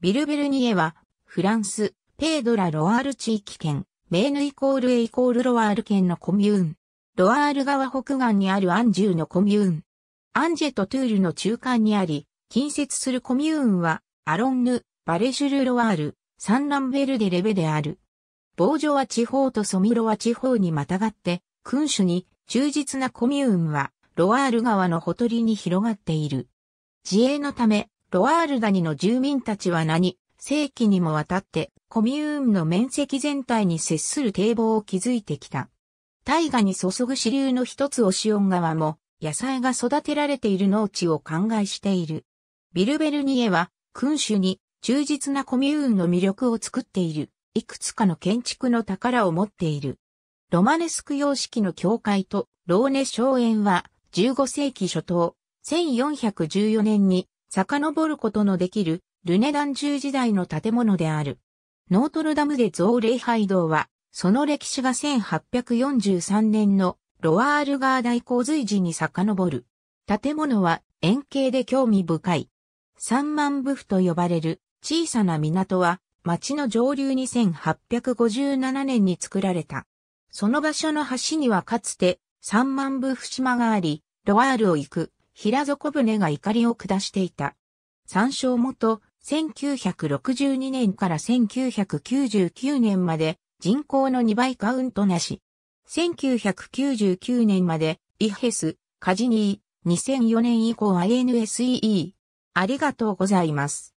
ビルベルニエは、フランス、ペードラ・ロワール地域圏、メーヌイコールエイコールロワール県のコミューン。ロワール川北岸にあるアンジューのコミューン。アンジェとトゥールの中間にあり、近接するコミューンは、アロンヌ、バレシュル・ロワール、サンランベルデ・レベである。ボージョワ地方とソミロワ地方にまたがって、君主に忠実なコミューンは、ロワール川のほとりに広がっている。自衛のため、ロワールダニの住民たちは何、世紀にもわたって、コミューンの面積全体に接する堤防を築いてきた。大河に注ぐ支流の一つオシオン川も、野菜が育てられている農地を灌漑している。ビルベルニエは、君主に忠実なコミューンの魅力を作っている。いくつかの建築の宝を持っている。ロマネスク様式の教会とローネ荘園は15世紀初頭、1414年に遡ることのできるルネダン中時代の建物である。ノートルダムで造礼拝堂は、その歴史が1843年のロワール川大洪水時に遡る。建物は円形で興味深い。三万部府と呼ばれる小さな港は町の上流に1857年に作られた。その場所の橋にはかつて三万部府島があり、ロワールを行く平底船が怒りを下していた。参照元、1962年から1999年まで人口の2倍カウントなし。1999年までイヘス、カジニー、2004年以降は n s e e ありがとうございます。